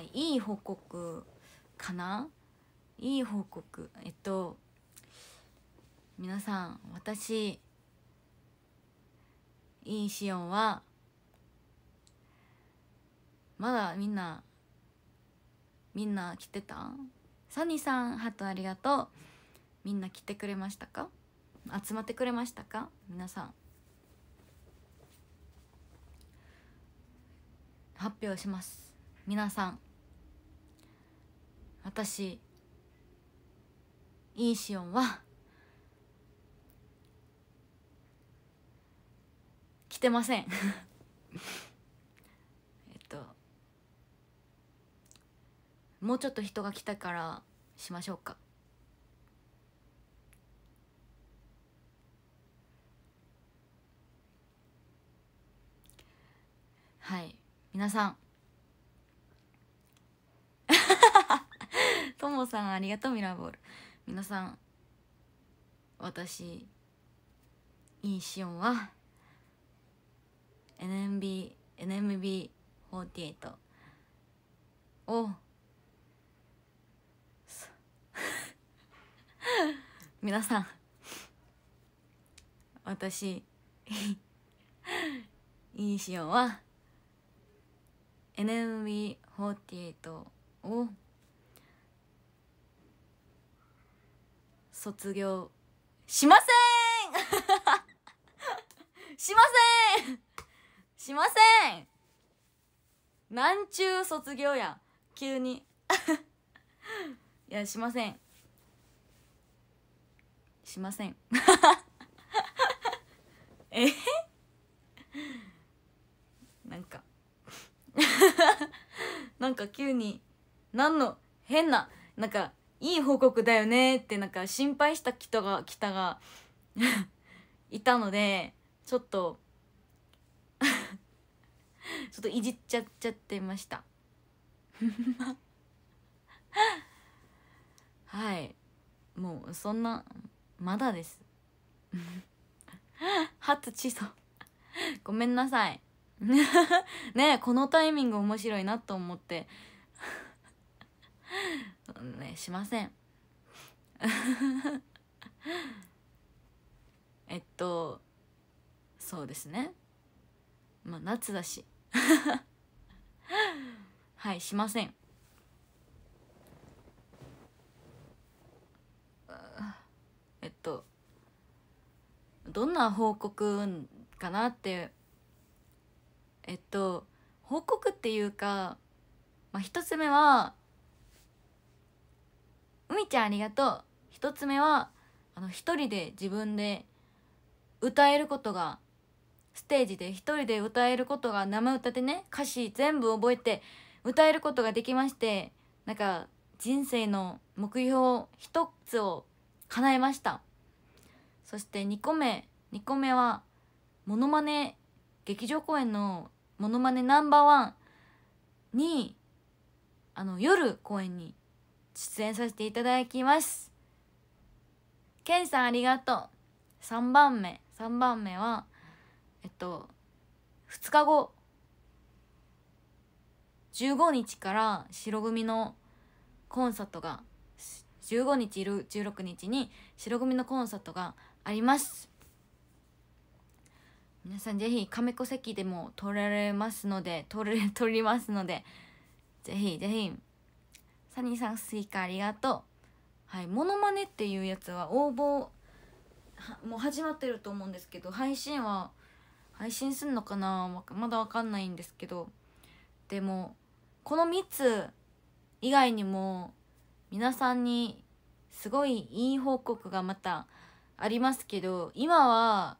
いいい報告かないい報告えっと皆さん私いいシオンはまだみんなみんな来てたサニーさんハットありがとうみんな来てくれましたか集まってくれましたか皆さん発表します皆さん私インシオンは来てません えっともうちょっと人が来たからしましょうかはい皆さんともさんありがとうミラーボール皆さん私インシオンは NMB NMB48 を 皆さん私インシオンは NMB48 を卒業しませんしませんしませんなんちゅう卒業や急にいやしませんしません えなんか なんか急に何の変ななんかいい報告だよねってなんか心配した人が来たが いたのでちょっと ちょっといじっちゃっちゃってました はいもうそんなまだです初地層ごめんなさいねこのタイミング面白いなと思ってねしません えっとそうですねまあ夏だし はいしませんえっとどんな報告かなってえっと報告っていうか、まあ、一つ目はうみちゃんありがとう一つ目はあの一人で自分で歌えることがステージで一人で歌えることが生歌でね歌詞全部覚えて歌えることができましてなんか人生の目標一つを叶えましたそして2個目2個目はモノマネ劇場公演のモノマネナンバーワンにあの夜公演に出演させていただきますケンさんありがとう3番目3番目はえっと2日後15日から白組のコンサートが15日いる16日に白組のコンサートがあります皆さんぜひ亀子席でも撮られますので撮れ撮りますのでぜひぜひ谷さんスイカありがとうはいモノマネっていうやつは応募もう始まってると思うんですけど配信は配信すんのかなまだわかんないんですけどでもこの3つ以外にも皆さんにすごいいい報告がまたありますけど今は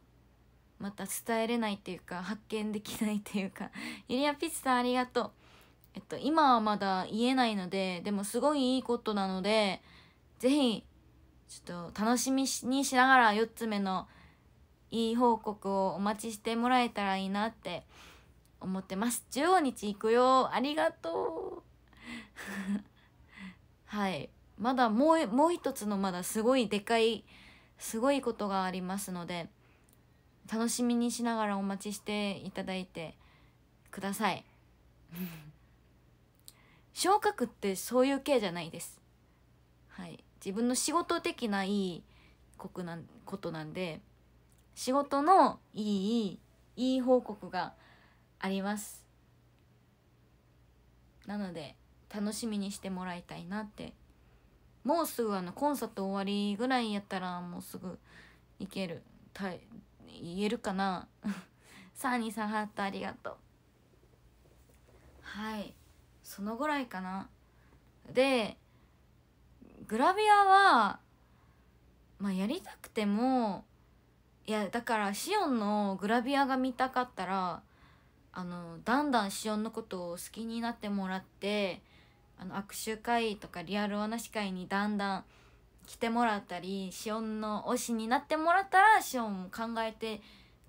また伝えれないっていうか発見できないっていうか ゆりやピッさんありがとうえっと、今はまだ言えないので、でもすごいいいことなので、ぜひ、ちょっと楽しみにしながら4つ目のいい報告をお待ちしてもらえたらいいなって思ってます。15日行くよ。ありがとう。はい。まだもう、もう一つのまだすごいでかい、すごいことがありますので、楽しみにしながらお待ちしていただいてください。昇格ってそういう系じゃないです。はい、自分の仕事的ないい国なことなんで仕事のいいいい報告がありますなので楽しみにしてもらいたいなってもうすぐあのコンサート終わりぐらいやったらもうすぐ行けるた言えるかな サーニーさんハートありがとうはいそのぐらいかなでグラビアは、まあ、やりたくてもいやだからシオンのグラビアが見たかったらあのだんだんシオンのことを好きになってもらってあの握手会とかリアルお話会にだんだん来てもらったりシオンの推しになってもらったらシオンも考えて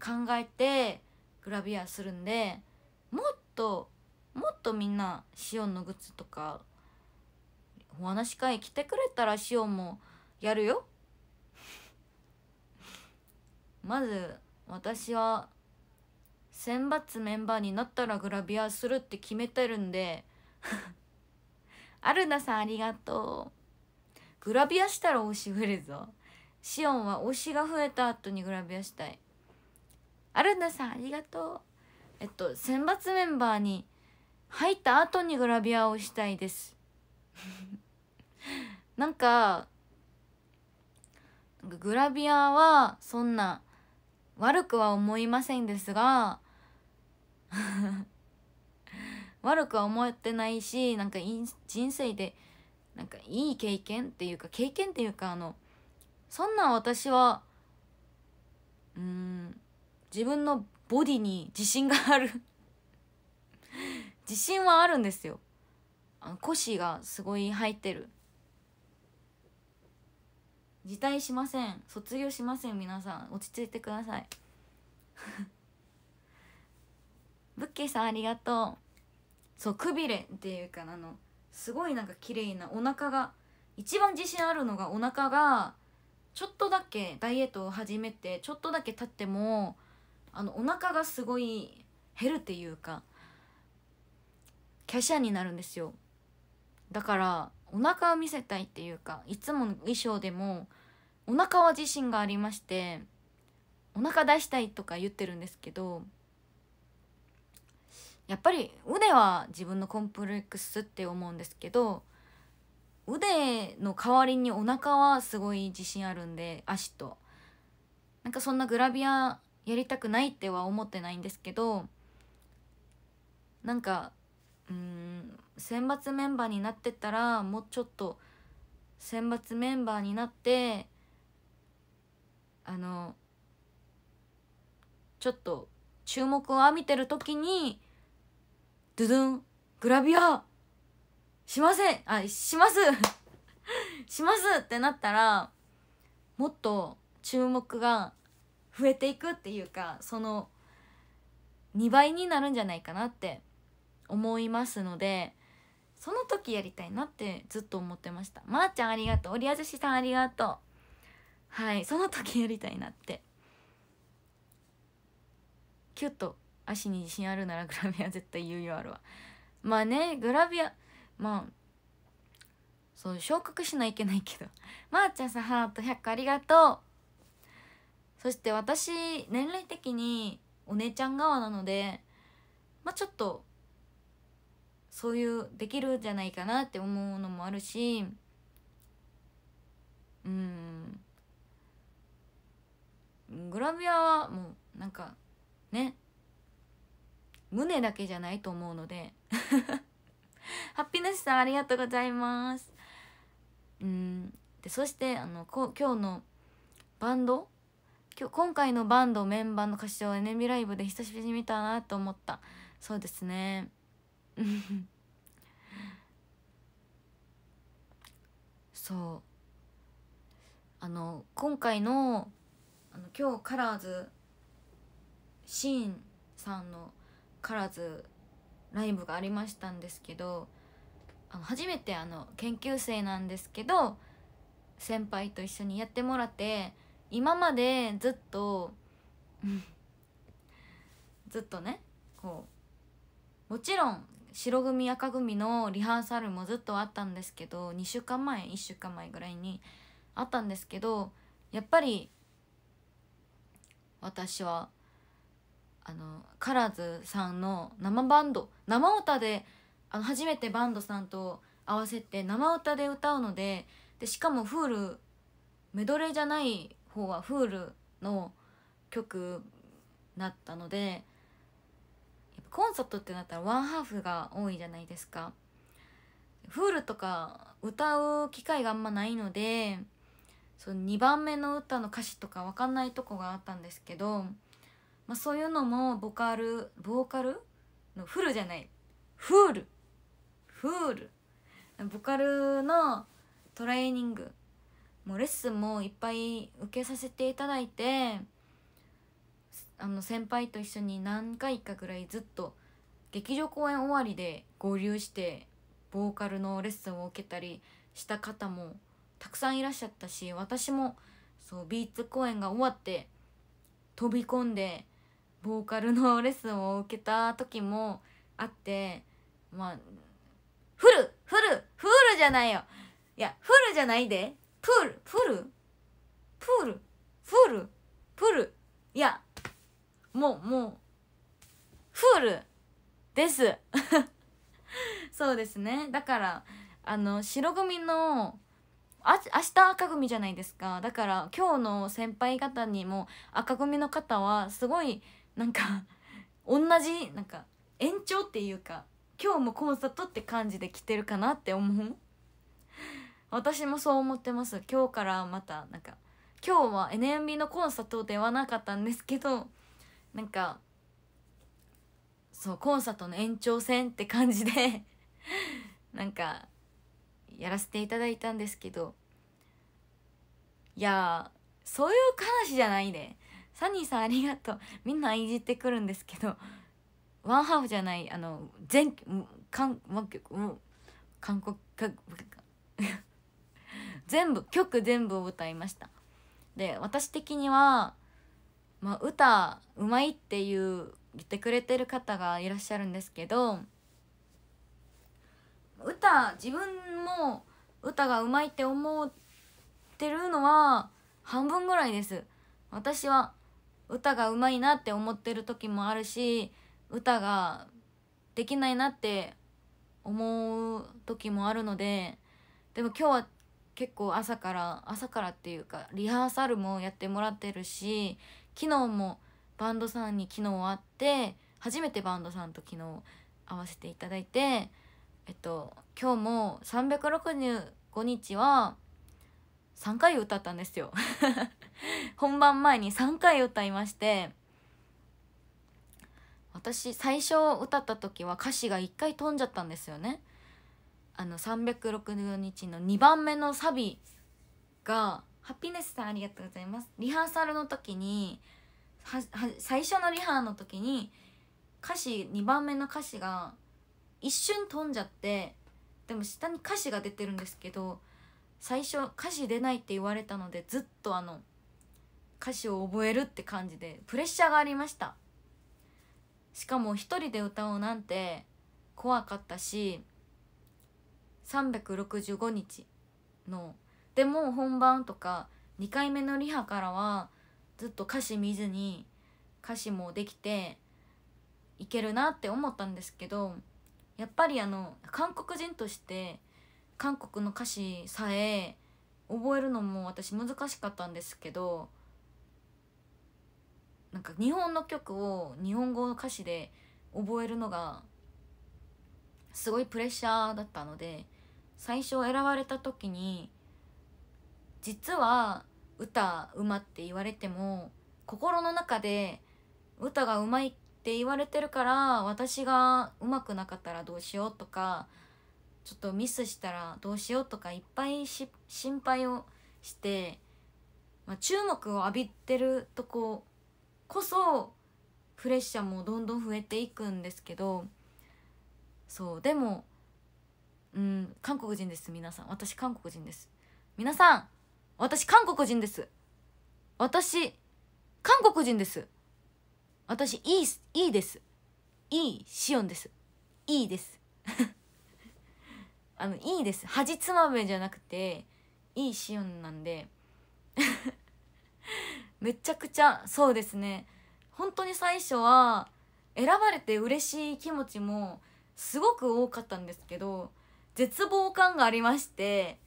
考えてグラビアするんでもっともっとみんなシオンのグッズとかお話会来てくれたらシオンもやるよまず私は選抜メンバーになったらグラビアするって決めてるんでアルナさんありがとうグラビアしたら推し増えるぞシオンは推しが増えた後にグラビアしたいアルナさんありがとうえっと選抜メンバーに入った後にグラビアをしたいです なんかグラビアはそんな悪くは思いませんですが 悪くは思ってないしなんか人生でなんかいい経験っていうか経験っていうかあのそんな私はうん自分のボディに自信がある自信はあるんですよあのコがすごい入ってる辞退しません卒業しません皆さん落ち着いてください ブッケさんありがとうそうくびれっていうかあのすごいなんか綺麗なお腹が一番自信あるのがお腹がちょっとだけダイエットを始めてちょっとだけ経ってもあのお腹がすごい減るっていうか華奢になるんですよだからお腹を見せたいっていうかいつもの衣装でもお腹は自信がありましてお腹出したいとか言ってるんですけどやっぱり腕は自分のコンプレックスって思うんですけど腕の代わりにお腹はすごい自信あるんで足となんかそんなグラビアやりたくないっては思ってないんですけどなんかうん選抜メンバーになってったらもうちょっと選抜メンバーになってあのちょっと注目を浴びてる時にドゥドゥングラビアしませんあします しますってなったらもっと注目が増えていくっていうかその2倍になるんじゃないかなって思いますのでその時やりたいなってずっと思ってましたまー、あ、ちゃんありがとうおりあずしさんありがとうはいその時やりたいなってキュッと足に自信あるならグラビア絶対言うよあるわまあねグラビアまあそう昇格しないといけないけどまー、あ、ちゃんさんハート100ありがとうそして私年齢的にお姉ちゃん側なのでまあちょっとそういうできるんじゃないかなって思うのもあるしうんグラビアはもうなんかね胸だけじゃないと思うので ハッピーナシさんありがとうございますうんでそしてあのこ今日のバンド今日今回のバンドメンバーの歌唱をエネミライブで久しぶりに見たなと思ったそうですね そうあの今回のあの今日カラーズシーンさんのカラーズライブがありましたんですけどあの初めてあの研究生なんですけど先輩と一緒にやってもらって今までずっと ずっとねこうもちろん白組赤組のリハーサルもずっとあったんですけど2週間前1週間前ぐらいにあったんですけどやっぱり私はあのカラズさんの生バンド生歌であの初めてバンドさんと合わせて生歌で歌うのででしかもフールメドレーじゃない方はフールの曲だったのでコンサートってなったらワンハーフが多いじゃないですかフールとか歌う機会があんまないのでその2番目の歌の歌詞とか分かんないとこがあったんですけど、まあ、そういうのもボカルボーカルのフルじゃないフールフールボカルのトレーニングもうレッスンもいっぱい受けさせていただいてあの先輩と一緒に何回かぐらいずっと劇場公演終わりで合流してボーカルのレッスンを受けたりした方もたくさんいらっしゃったし私もそうビーツ公演が終わって飛び込んでボーカルのレッスンを受けた時もあってまあフルフルフルじゃないよいやフルじゃないでプールプールプールプールプールいやもうもうフールです そうですねだからあの白組のあ明日赤組じゃないですかだから今日の先輩方にも赤組の方はすごいなんか同じなんか延長っていうか今日もコンサートって感じで来てるかなって思う私もそう思ってます今日からまたなんか今日は NMB のコンサートではなかったんですけどなんかそうコンサートの延長戦って感じで なんかやらせていただいたんですけどいやそういう話じゃないねサニーさんありがとうみんないじってくるんですけどワンハーフじゃないあの全韓曲韓国全部曲全部を歌いましたで私的にはまあ、歌うまいっていう言ってくれてる方がいらっしゃるんですけど歌自分も歌がうまいって思ってるのは半分ぐらいです私は歌がうまいなって思ってる時もあるし歌ができないなって思う時もあるのででも今日は結構朝から朝からっていうかリハーサルもやってもらってるし昨日もバンドさんに昨日会って初めてバンドさんと昨日会わせていただいてえっと今日も365日は3回歌ったんですよ 本番前に3回歌いまして私最初歌った時は歌詞が1回飛んじゃったんですよねあの365日の2番目のサビがハピネスさんありがとうございますリハーサルの時に最初のリハの時に歌詞2番目の歌詞が一瞬飛んじゃってでも下に歌詞が出てるんですけど最初歌詞出ないって言われたのでずっとあの歌詞を覚えるって感じでプレッシャーがありましたしかも一人で歌おうなんて怖かったし365日のでも本番とか2回目のリハからはずっと歌詞見ずに歌詞もできていけるなって思ったんですけどやっぱりあの韓国人として韓国の歌詞さえ覚えるのも私難しかったんですけどなんか日本の曲を日本語の歌詞で覚えるのがすごいプレッシャーだったので最初選ばれた時に実は歌うまって言われても心の中で歌がうまいって言われてるから私がうまくなかったらどうしようとかちょっとミスしたらどうしようとかいっぱい心配をして、まあ、注目を浴びてるとここそプレッシャーもどんどん増えていくんですけどそうでもうん韓国人です皆さん私韓国人です皆さん私韓国人です私韓国人です私いいいいですいいシオンですいいです あのいいです恥つまめじゃなくていいシオンなんで めちゃくちゃそうですね本当に最初は選ばれて嬉しい気持ちもすごく多かったんですけど絶望感がありまして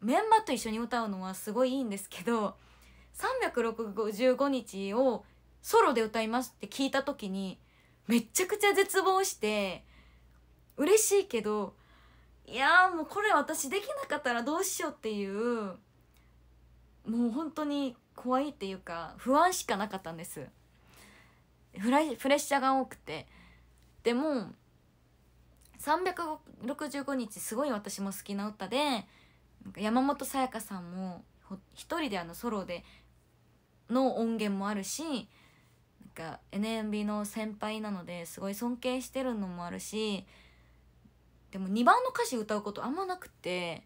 メンバと一緒に歌うのはすごいいいんですけど365日をソロで歌いますって聞いた時にめちゃくちゃ絶望して嬉しいけどいやもうこれ私できなかったらどうしようっていうもう本当に怖いっていうか不安しかなかったんですフラレッシャーが多くてでも365日すごい私も好きな歌でなんか山本さやかさんも一人であのソロでの音源もあるしなんか NMB の先輩なのですごい尊敬してるのもあるしでも2番の歌詞歌うことあんまなくて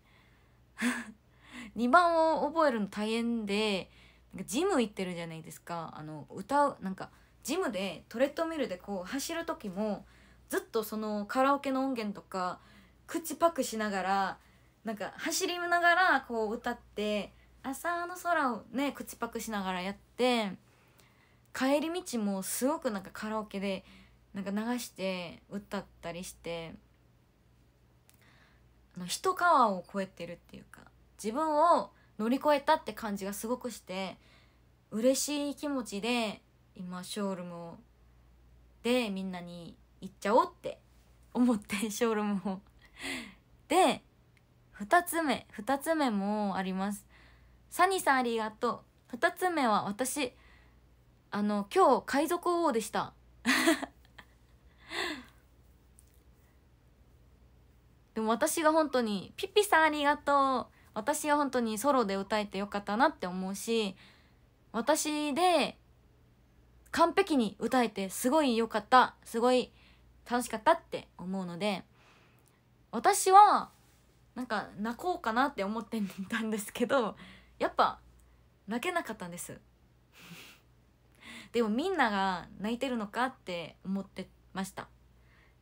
2 番を覚えるの大変でなんかジム行ってるじゃないですかあの歌うなんかジムでトレッドミルでこう走る時もずっとそのカラオケの音源とか口パクしながらなんか走りながらこう歌って朝の空をね口パクしながらやって帰り道もすごくなんかカラオケでなんか流して歌ったりしてあの一皮を越えてるっていうか自分を乗り越えたって感じがすごくして嬉しい気持ちで今ショールームでみんなに行っちゃおうって思ってショールームをで2つ目2つ目もありますサニさんありがとう2つ目は私あの今日海賊王でした でも私が本当に「ピピさんありがとう」私が本当にソロで歌えてよかったなって思うし私で完璧に歌えてすごい良かったすごい楽しかったって思うので私はなんか泣こうかなって思ってたんですけどやっぱ泣けなかったんですでもみんなが泣いてるのかって思ってました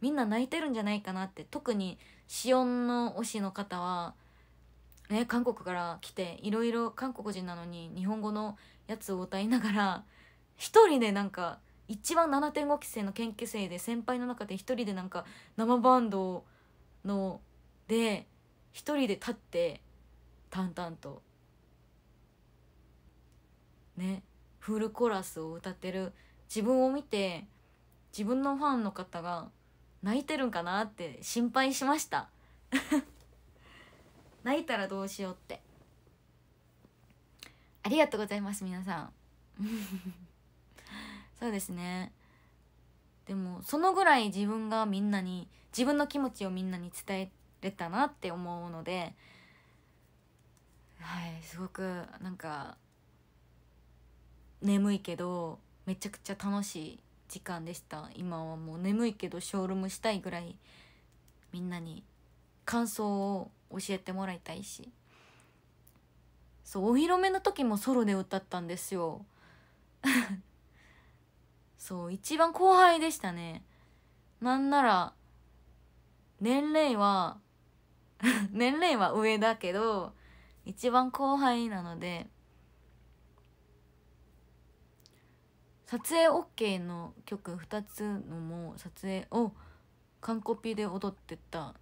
みんな泣いてるんじゃないかなって特にシオンの推しの方はね韓国から来ていろいろ韓国人なのに日本語のやつを歌いながら一人でなんか一番7.5期生の研究生で先輩の中で一人でなんか生バンドので一人で立って淡々とねフルコラスを歌ってる自分を見て自分のファンの方が泣いてるんかなって心配しました 泣いたらどうしようってありがとうございます皆さん そうですねでもそのぐらい自分がみんなに自分の気持ちをみんなに伝えれたなって思うのではいすごくなんか眠いけどめちゃくちゃ楽しい時間でした今はもう眠いけどショールームしたいぐらいみんなに感想を教えてもらいたいしそうお披露目の時もソロで歌ったんですよ そう一番後輩でしたねなんなら年齢は 年齢は上だけど一番後輩なので撮影 OK の曲2つのも撮影を完コピで踊ってた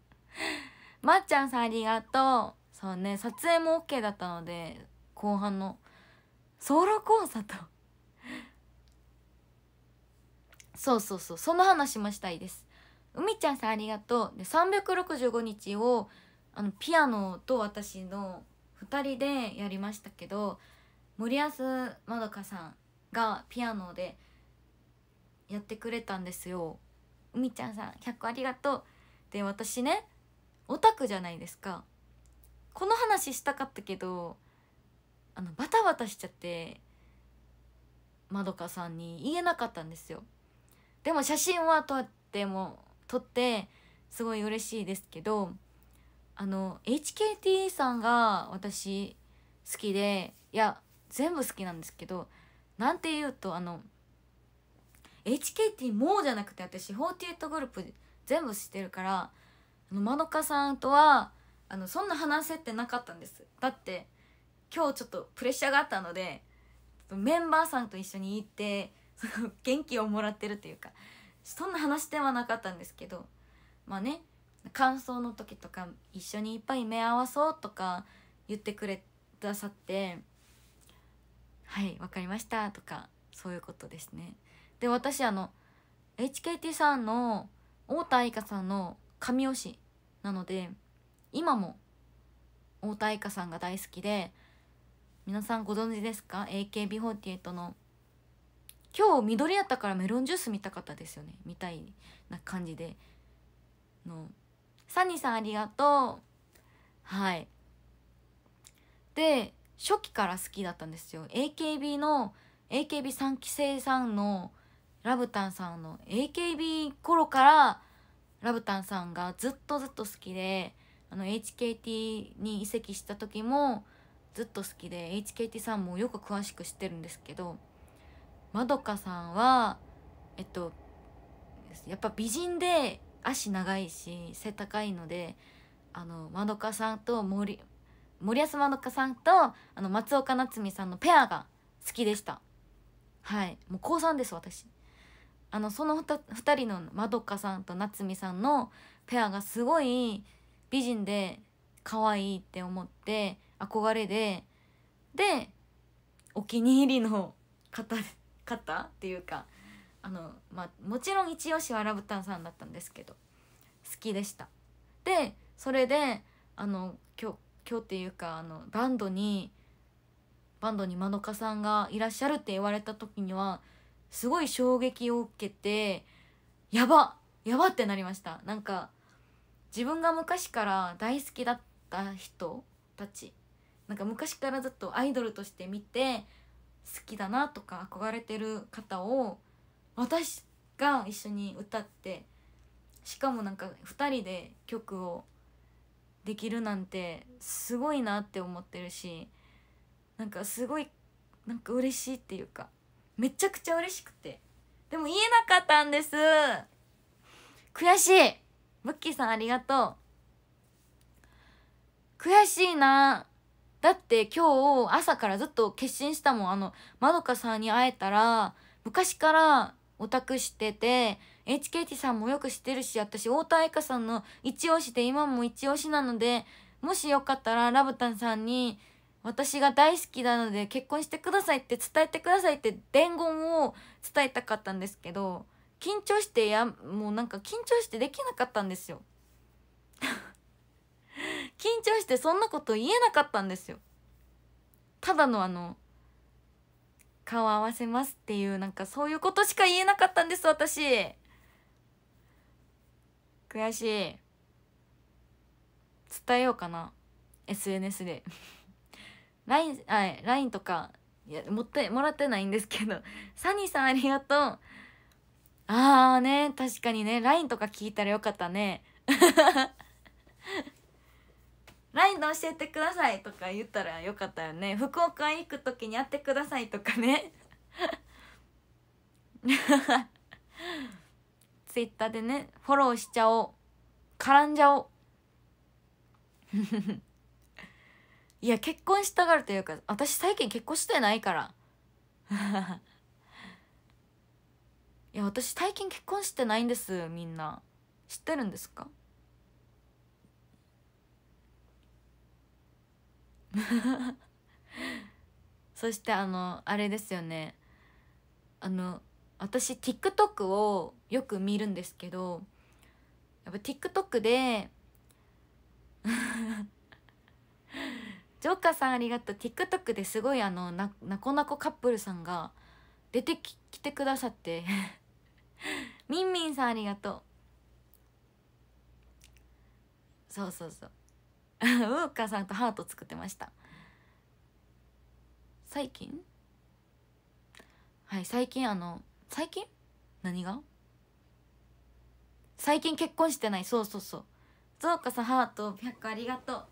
まっちゃんさんありがとうそうね撮影も OK だったので後半のソロコンサートそうそうそうその話もしたいですうみちゃんさんありがとう」で365日をあのピアノと私の2人でやりましたけど森保まどかさんがピアノでやってくれたんですよ。うみちゃんさん100個ありがとうで私ねオタクじゃないですかこの話したかったけどあのバタバタしちゃってまどかさんに言えなかったんですよでも写真は撮っても取ってすごい嬉しいですけどあの HKT さんが私好きでいや全部好きなんですけどなんて言うとあの HKT もうじゃなくて私48グループ全部知ってるからあのまどかさんとはあのそんな話せてなかったんですだって今日ちょっとプレッシャーがあったのでメンバーさんと一緒に行って 元気をもらってるというかそんな話ではなかったんですけどまあね感想の時とか一緒にいっぱい目合わそうとか言ってくれださって「はい分かりました」とかそういうことですね。で私あの HKT さんの太田愛花さんの神推しなので今も太田愛花さんが大好きで皆さんご存知ですか AKB48 の今日緑やったからメロンジュース見たかったですよねみたいな感じでのサニーさんありがとうはいで初期から好きだったんですよ AKB の AKB3 期生さんのラブタンさんの AKB 頃からラブタンさんがずっとずっと好きであの HKT に移籍した時もずっと好きで HKT さんもよく詳しく知ってるんですけどまどかさんはえっとやっぱ美人で足長いし背高いのであのまどかさんと森森保まどかさんとあの松岡夏美さんのペアが好きでしたはいもう高3です私あのその2人のまどかさんと夏美さんのペアがすごい美人で可愛いって思って憧れででお気に入りの方です方っっていうかあの、まあ、もちろん一押しはラブタンさんだったんですけど好きでしたでそれであの今日今日っていうかあのバンドにバンドにまどかさんがいらっしゃるって言われた時にはすごい衝撃を受けてやばやばってなりましたなんか自分が昔から大好きだった人たちなんか昔からずっとアイドルとして見てきだなとか憧れてる方を私が一緒に歌ってしかもなんか2人で曲をできるなんてすごいなって思ってるしなんかすごいなんか嬉しいっていうかめちゃくちゃ嬉しくてでも言えなかったんです悔しいブッキーさんありがとう悔しいなだって今日朝からずっと決心したもんあのまどかさんに会えたら昔からオタクしてて HKT さんもよく知ってるし私太田愛花さんの一押しで今も一押しなのでもしよかったらラブタンさんに私が大好きなので結婚してくださいって伝えてくださいって伝言を伝えたかったんですけど緊張してやもうなんか緊張してできなかったんですよ緊張してそんなこと言えなかったんですよただのあの顔合わせますっていうなんかそういうことしか言えなかったんです私悔しい伝えようかな SNS で LINE, あ l とかいや持ってもらってないんですけどサニーさんありがとうあーね確かにね LINE とか聞いたらよかったね 「ライ n 教えてくださいとか言ったらよかったよね福岡行く時にやってくださいとかね ツイッターでねフォローしちゃおう絡んじゃおう いや結婚したがるというか私最近結婚してないから いや私最近結婚してないんですみんな知ってるんですか そしてあのあれですよねあの私 TikTok をよく見るんですけどやっぱ TikTok で ジョーカーさんありがとう TikTok ですごいあのななこなこカップルさんが出てき来てくださってみんみんさんありがとうそうそうそうウーカさんとハート作ってました最近はい最近あの最近何が最近結婚してないそうそうそうゾウカさんハート100個ありがとう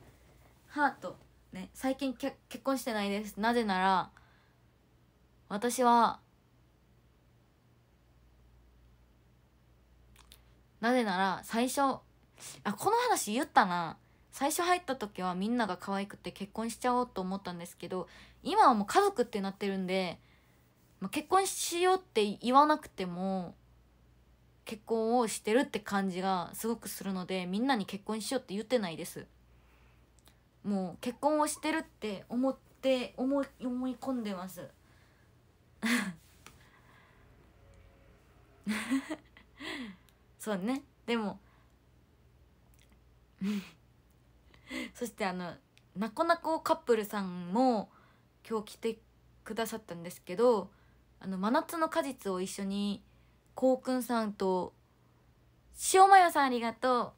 ハートね最近結婚してないですなぜなら私はなぜなら最初あこの話言ったな最初入った時はみんなが可愛くて結婚しちゃおうと思ったんですけど今はもう家族ってなってるんで、まあ、結婚しようって言わなくても結婚をしてるって感じがすごくするのでみんなに結婚しようって言ってないですもう結婚をしてるって思って思い思い込んでます そうねでもそしてあのなこなこカップルさんも今日来てくださったんですけどあの真夏の果実を一緒にこうくんさんと塩まよさんありがとう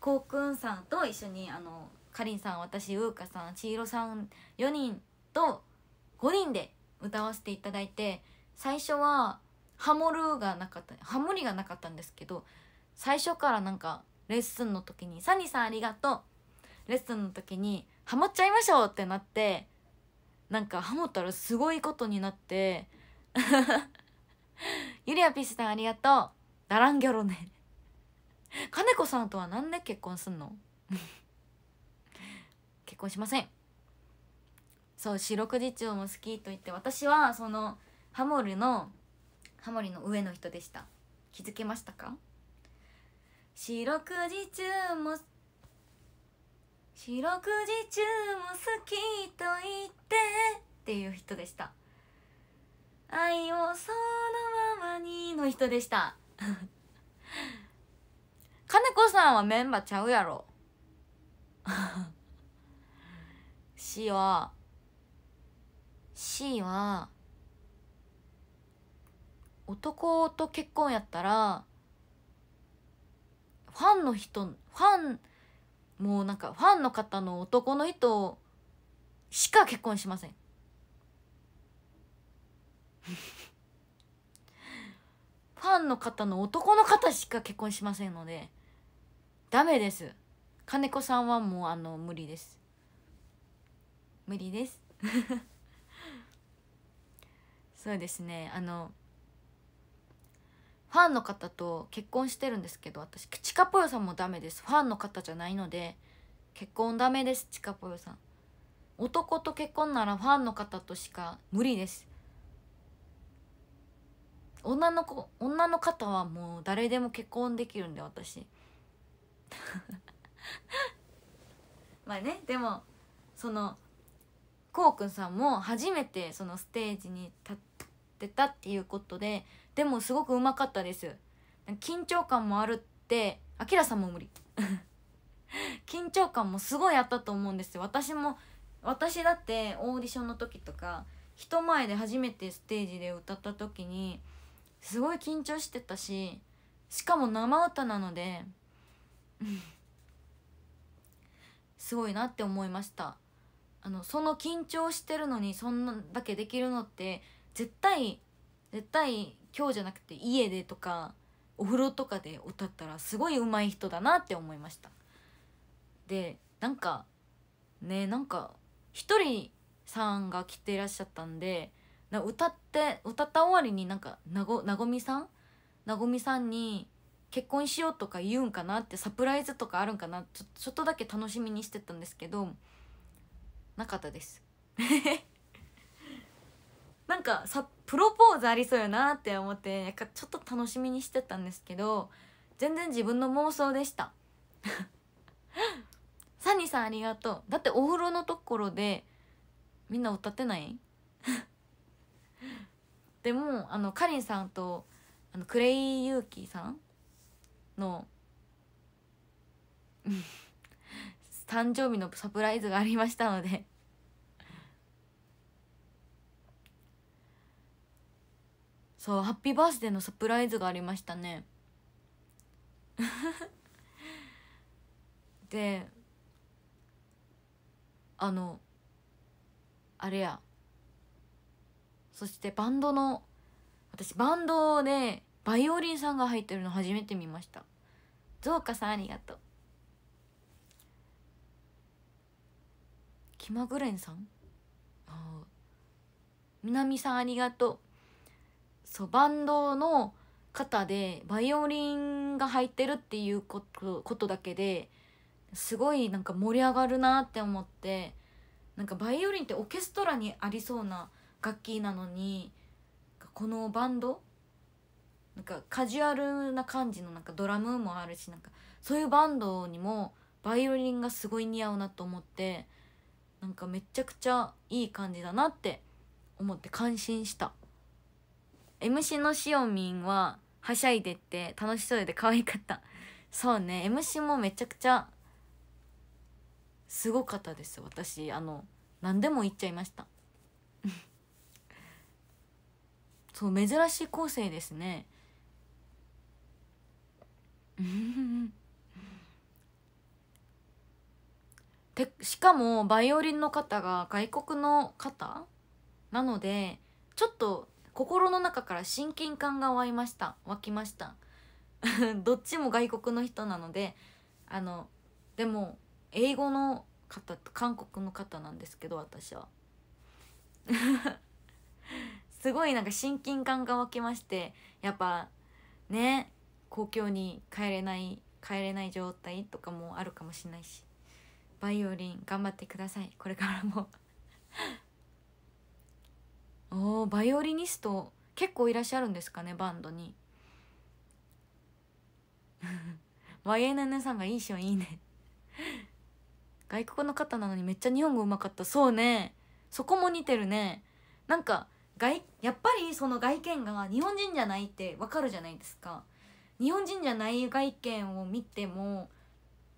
こうくんさんと一緒にあのかりんさん私うーかさんちいろさん4人と5人で歌わせていただいて最初はハモるがなかったハモりがなかったんですけど最初からなんかレッスンの時に「サニーさんありがとう」レッスンの時にハマっちゃいましょうってなってなんかハモったらすごいことになってゆりやピスさんありがとうダランギョロね金子さんとはなんで結婚すんの 結婚しませんそう四六時中も好きと言って私はそのハモリのハモリの上の人でした気づけましたか四六時中も好四六時中も好きと言ってっていう人でした愛をそのままにの人でした 金子さんはメンバーちゃうやろ C は C は男と結婚やったらファンの人ファンもうなんかファンの方の男の人しか結婚しませんファンの方の男の方しか結婚しませんのでダメです金子さんはもうあの無理です無理です そうですねあのファンの方と結婚してるんですけど私ちかぽよさんもダメですファンの方じゃないので結婚ダメですちかぽよさん男と結婚ならファンの方としか無理です女の子女の方はもう誰でも結婚できるんで私 まあねでもそのこうくんさんも初めてそのステージに立ってたっていうことででもすごくうまかったです緊張感もあるってあきらさんも無理 緊張感もすごいあったと思うんですよ私も私だってオーディションの時とか人前で初めてステージで歌った時にすごい緊張してたししかも生歌なので すごいなって思いましたあのその緊張してるのにそんなだけできるのって絶対絶対今日じゃなくて家でとかお風呂とかで歌ったらすごい上手い人だなって思いましたでなんかねなんか1人さんが来ていらっしゃったんでな歌って歌った終わりになんかなごなごみさんなごみさんに結婚しようとか言うんかなってサプライズとかあるんかなちょちょっとだけ楽しみにしてたんですけどなかったですなんかさプロポーズありそうやなって思ってなんかちょっと楽しみにしてたんですけど全然自分の妄想でした サニーさんありがとうだってお風呂のところでみんな歌ってない でもあのかりんさんとあのクレイユーキーさんの 誕生日のサプライズがありましたのでそうハッピーバースデーのサプライズがありましたね であのあれやそしてバンドの私バンドでバイオリンさんが入ってるの初めて見ましたウカさんありがとう気まぐれんさん南さんありがとうそうバンドの方でバイオリンが入ってるっていうことことだけですごいなんか盛り上がるなって思ってなんかバイオリンってオーケストラにありそうな楽器なのにこのバンドなんかカジュアルな感じのなんかドラムもあるしなんかそういうバンドにもバイオリンがすごい似合うなと思ってなんかめちゃくちゃいい感じだなって思って感心した。MC のしおみんははしゃいでって楽しそうで可愛かったそうね MC もめちゃくちゃすごかったです私あの何でも言っちゃいました そう珍しい構成ですね てしかもバイオリンの方が外国の方なのでちょっと心の中から親近感が湧きました湧きました どっちも外国の人なのであのでも英語の方と韓国の方なんですけど私は すごいなんか親近感が湧きましてやっぱね故郷に帰れない帰れない状態とかもあるかもしれないしバイオリン頑張ってくださいこれからもおバイオリニスト結構いらっしゃるんですかねバンドに YNN さんがいいショいいね外国の方なのにめっちゃ日本語うまかったそうねそこも似てるねなんか外やっぱりその外見が日本人じゃないってわかるじゃないですか日本人じゃない外見を見ても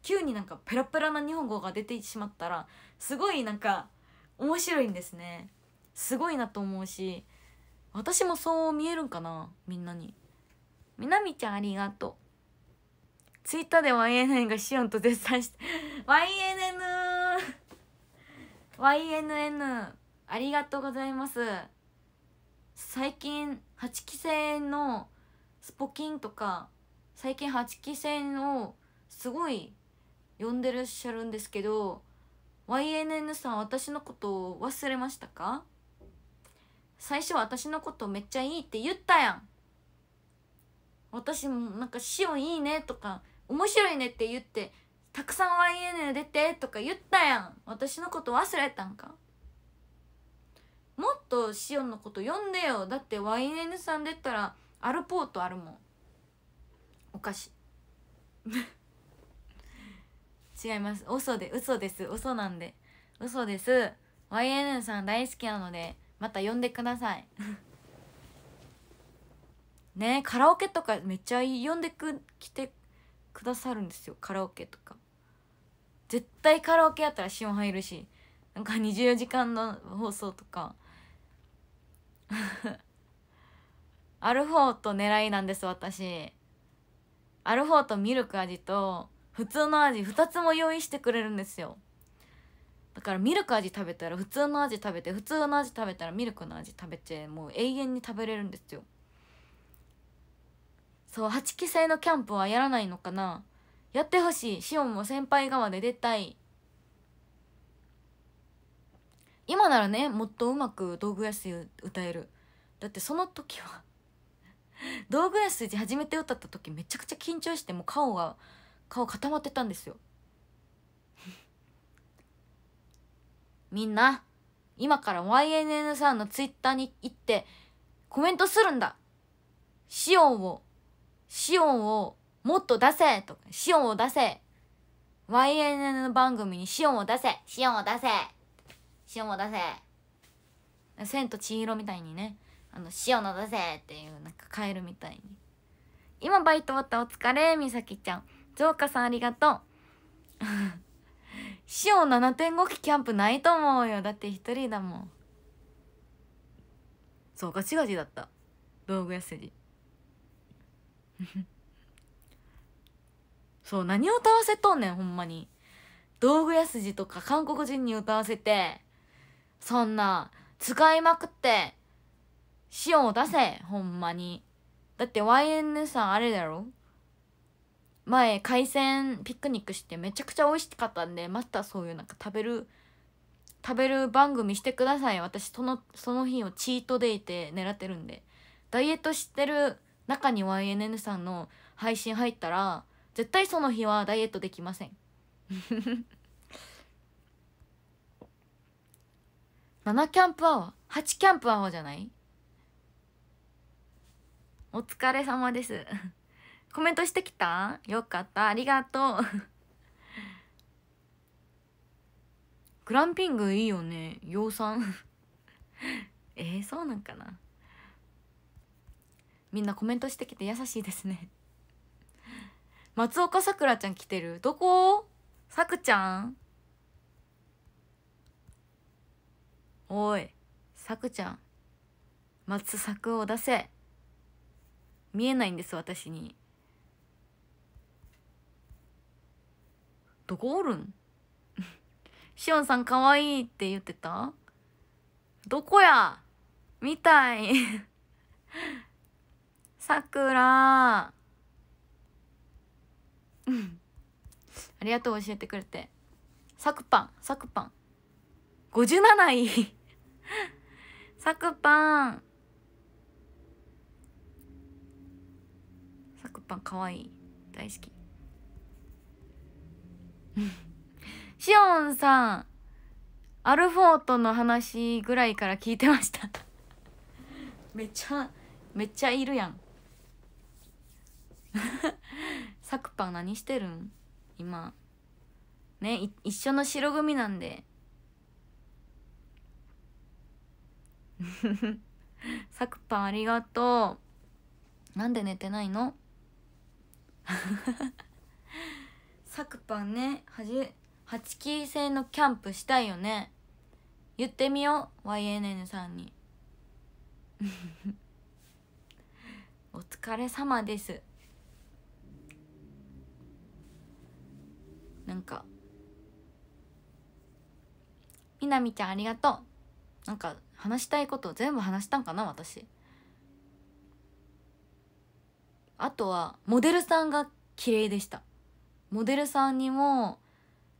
急になんかペラペラな日本語が出てしまったらすごいなんか面白いんですねすごいなと思うし私もそう見えるんかなみんなに。みなみちゃんありがとう。ツイッターで YNN がシオンと絶賛して YNN YNN ありがとうございます最近8期生のスポキンとか最近8期生をすごい呼んでらっしゃるんですけど YNN さん私のことを忘れましたか最初私のことめっちゃいいって言ったやん私もなんか「塩いいね」とか「面白いね」って言って「たくさん YN 出て」とか言ったやん私のこと忘れたんかもっとしおんのこと呼んでよだって YN さん出たらアルポートあるもんおしい 違います嘘で嘘です嘘なんで嘘です YN さん大好きなのでまた呼んでください ねカラオケとかめっちゃ呼んでく来てくださるんですよカラオケとか絶対カラオケやったらシオン入るしなんか24時間の放送とか アルフォート狙いなんです私アルフォートミルク味と普通の味2つも用意してくれるんですよだからミルク味食べたら普通の味食べて普通の味食べたらミルクの味食べてもう永遠に食べれるんですよそう8期生のキャンプはやらないのかなやってほしいシオンも先輩側で出たい今ならねもっとうまく道具屋敷歌えるだってその時は道具屋敷初めて歌った時めちゃくちゃ緊張してもう顔が顔固まってたんですよみんな、今から YNN さんのツイッターに行って、コメントするんだシオンを、シオンをもっと出せとか、シオンを出せ !YNN 番組にシオンを出せシオンを出せシオンを出せ千と千尋みたいにね、あの、シオンを出せっていう、なんかカエルみたいに。今バイト終わったお疲れ、みさきちゃん。ジョカさんありがとう。シオン7.5期キャンプないと思うよだって一人だもんそうガチガチだった道具やすり そう何を歌わせとんねんほんまに道具やすじとか韓国人に歌わせてそんな使いまくって塩を出せほんまにだって YN さんあれだろ前海鮮ピクニックしてめちゃくちゃ美味しかったんでまたそういうなんか食べる食べる番組してください私そのその日をチートデイでて狙ってるんでダイエットしてる中に YNN さんの配信入ったら絶対その日はダイエットできません7 キャンプアワー8キャンプアワーじゃないお疲れ様ですコメントしてきたよかった。ありがとう。グランピングいいよね。養蚕 えー、そうなんかな。みんなコメントしてきて優しいですね松岡さくらちゃん来てる。どこさくちゃんおい、さくちゃん。松作を出せ。見えないんです、私に。どこおるんしおんさんかわいいって言ってたどこやみたいさくらありがとう教えてくれてさくぱんさくぱん57位さくぱんさくぱんかわいい大好きシオンさんアルフォートの話ぐらいから聞いてました めっちゃめっちゃいるやん サクパ何してるん今ね一緒の白組なんで サクパん、ありがとうなんで寝てないの昨晩ねはじ8期生のキャンプしたいよね言ってみよう YNN さんに お疲れ様ですなんか「みなみちゃんありがとう」なんか話したいこと全部話したんかな私あとはモデルさんが綺麗でしたモデルさんにも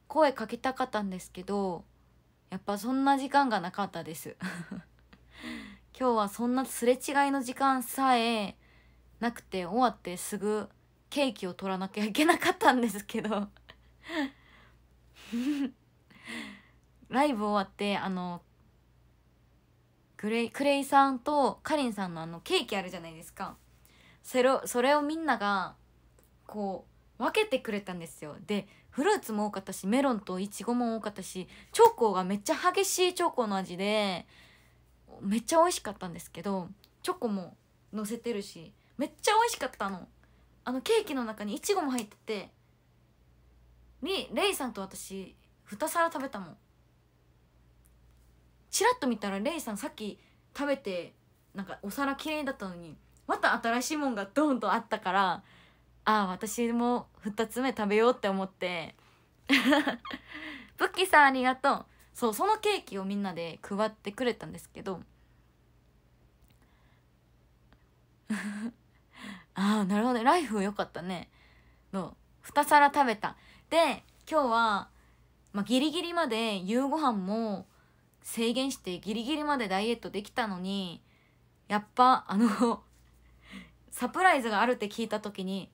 声かけたかったんですけどやっぱそんな時間がなかったです 今日はそんなすれ違いの時間さえなくて終わってすぐケーキを取らなきゃいけなかったんですけど ライブ終わってあのクレイクレイさんとカリンさんのあのケーキあるじゃないですかそれそれをみんながこう分けてくれたんですよでフルーツも多かったしメロンとイチゴも多かったしチョコがめっちゃ激しいチョコの味でめっちゃ美味しかったんですけどチョコも乗せてるしめっちゃ美味しかったのあのケーキの中にイチゴも入っててレレイさんと私2皿食べたもんチラッと見たらレイさんさっき食べてなんかお皿綺麗だったのにまた新しいもんがドーンとあったからああ私も2つ目食べようって思って ブッキーさんありがとうそうそのケーキをみんなで配ってくれたんですけど ああなるほどライフ良かったねの2皿食べたで今日は、まあ、ギリギリまで夕ご飯も制限してギリギリまでダイエットできたのにやっぱあのサプライズがあるって聞いた時に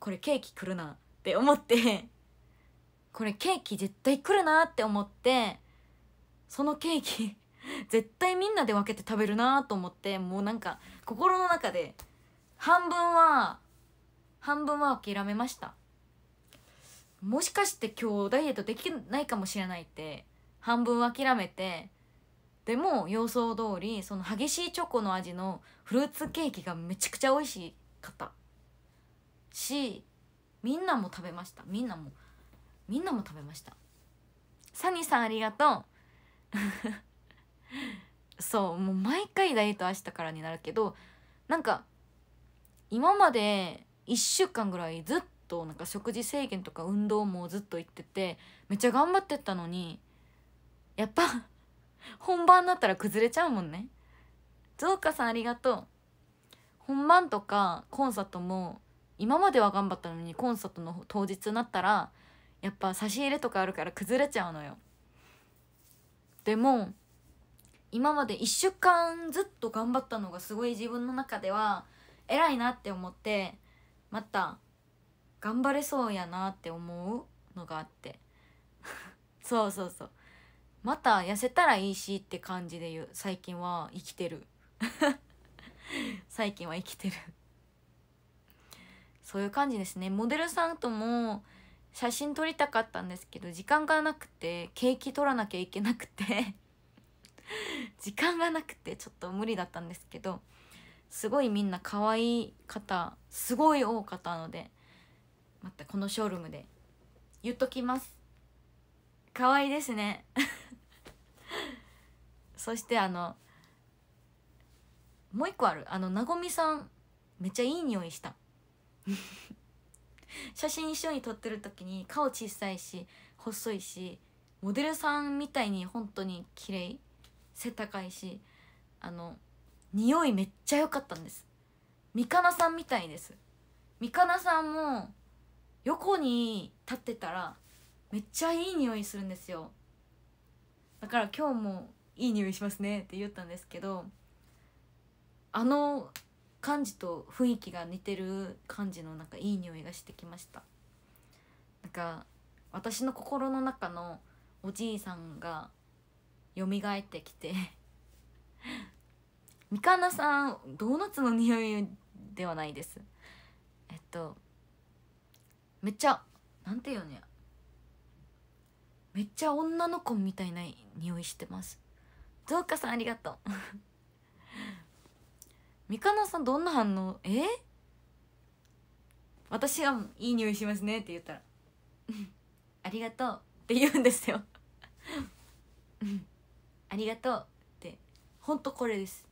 これケーキ来るなって思ってこれケーキ絶対来るなって思ってそのケーキ 絶対みんなで分けて食べるなと思ってもうなんか心の中で半分は半分は諦めましたもしかして今日ダイエットできないかもしれないって半分諦めてでも予想通りその激しいチョコの味のフルーツケーキがめちゃくちゃ美味しかったしみんなも食べましたみんなもみんなも食べましたサニーさんありがとう そうもう毎回ダイエット明日からになるけどなんか今まで1週間ぐらいずっとなんか食事制限とか運動もずっと行っててめっちゃ頑張ってたのにやっぱ 本番だったら崩れちゃうもんね。ゾウカさんありがとう。本番とかコンサートも今までは頑張ったのにコンサートの当日になったらやっぱ差し入れとかあるから崩れちゃうのよでも今まで1週間ずっと頑張ったのがすごい自分の中では偉いなって思ってまた頑張れそうやなって思うのがあって そうそうそうまた痩せたらいいしって感じで言う最近は生きてる 最近は生きてるそういう感じですねモデルさんとも写真撮りたかったんですけど時間がなくてケーキ撮らなきゃいけなくて 時間がなくてちょっと無理だったんですけどすごいみんな可愛い方すごい多かったのでまたこのショールームで言っときます可愛いですね そしてあのもう一個あるあのなごみさんめっちゃいい匂いした 写真一緒に撮ってる時に顔小さいし細いしモデルさんみたいに本当に綺麗背高いしあの匂いめっちゃ良かったんです三かなさんみたいです三かなさんも横に立ってたらめっちゃいい匂いするんですよだから今日もいい匂いしますねって言ったんですけどあの感じと雰囲気が似てる感じのなんかいい匂いがしてきましたなんか私の心の中のおじいさんが蘇ってきてみかなさんドーナツの匂いではないですえっとめっちゃなんて言うのやめっちゃ女の子みたいな匂いしてますゾウカさんありがとう三かなさんどんな反応え私が「いい匂いしますね」って言ったら「ありがとう」って言うんですよ ありがとうってほんとこれです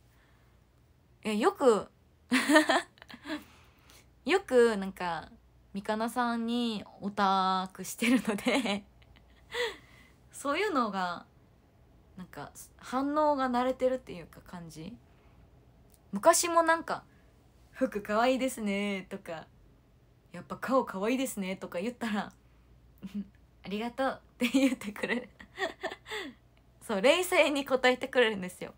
えよく よくなんかみかなさんにオタクしてるのでそういうのがなんか反応が慣れてるっていうか感じ昔もなんか「服かわいいですね」とか「やっぱ顔かわいいですね」とか言ったら 「ありがとう」って言ってくれる そう冷静に答えてくれるんですよ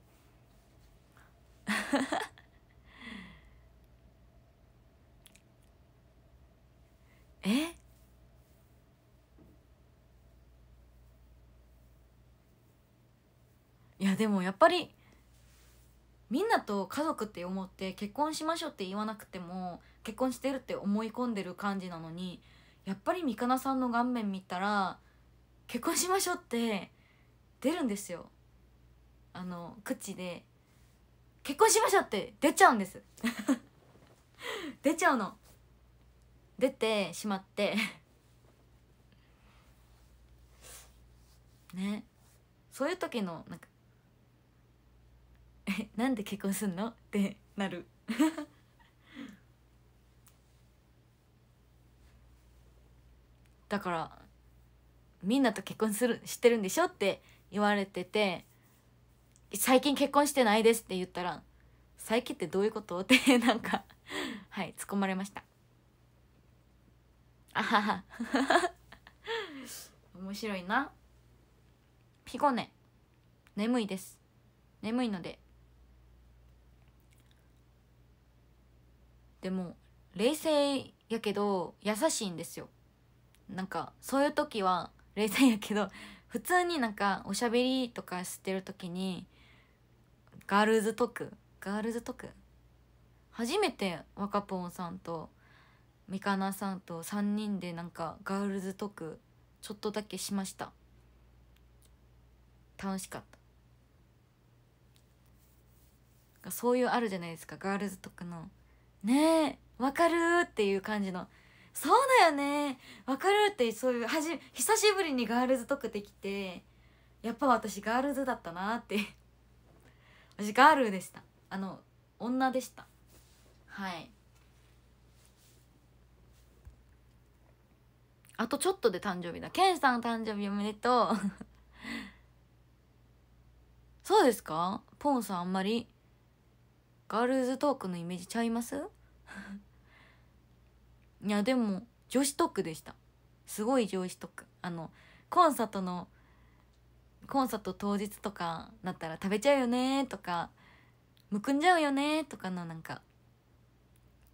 えいやでもやっぱりみんなと家族って思って結婚しましょうって言わなくても結婚してるって思い込んでる感じなのにやっぱりみかなさんの顔面見たら結婚しましょうって出るんですよあの口で結婚しましょうって出ちゃうんです 出ちゃうの出てしまって ねそういう時のなんか「なんで結婚すんの?」ってなる だからみんなと結婚するしてるんでしょって言われてて「最近結婚してないです」って言ったら「最近ってどういうこと?」って なんかはい突っ込まれましたあはは 面白いなピコネ眠いです眠いのででも冷静やけど優しいんですよなんかそういう時は冷静やけど 普通になんかおしゃべりとかしてる時にガールズトークガールズトーク初めて若ぽんさんとみかなさんと3人でなんかガールズトークちょっとだけしました楽しかったそういうあるじゃないですかガールズトークのねわかるっていう感じのそうだよねわかるってそういうはじ久しぶりにガールズトークできてやっぱ私ガールズだったなって 私ガールでしたあの女でしたはいあとちょっとで誕生日だケンさん誕生日おめでとう そうですかポンさんあんまりガールズトークのイメージちゃいます いやでも女子特でしたすごい上司クあのコンサートのコンサート当日とかなったら食べちゃうよねとかむくんじゃうよねとかのなんか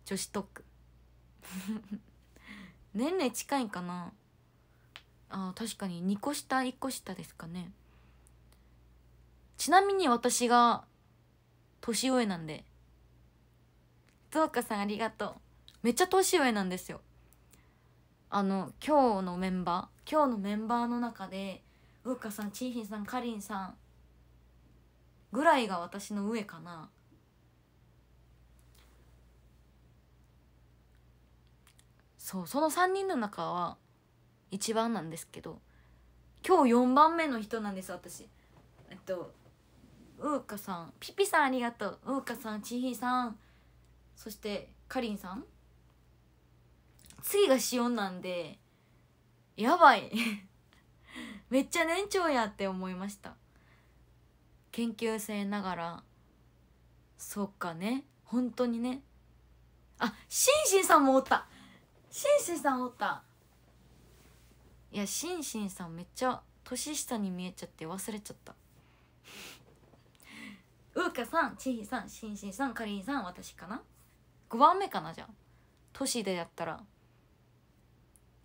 女子特 年齢近いかなあ確かに2個下1個下ですかねちなみに私が年上なんで松岡さんありがとうめっちゃ年上なんですよあの今日のメンバー今日のメンバーの中でウッカさんチーヒんさんかりんさんぐらいが私の上かなそうその3人の中は一番なんですけど今日4番目の人なんです私えっとウーカさんピピさんありがとうウーカさんちひさんそしてかりんさん次がしおんなんでやばい めっちゃ年長やって思いました研究生ながらそっかね本当にねあシンシンさんもおったシンシンさんおったいやシンシンさんめっちゃ年下に見えちゃって忘れちゃったう ーかさんちひさんしんしんさんかりんさん私かな5番目かなじゃあ都市でやったら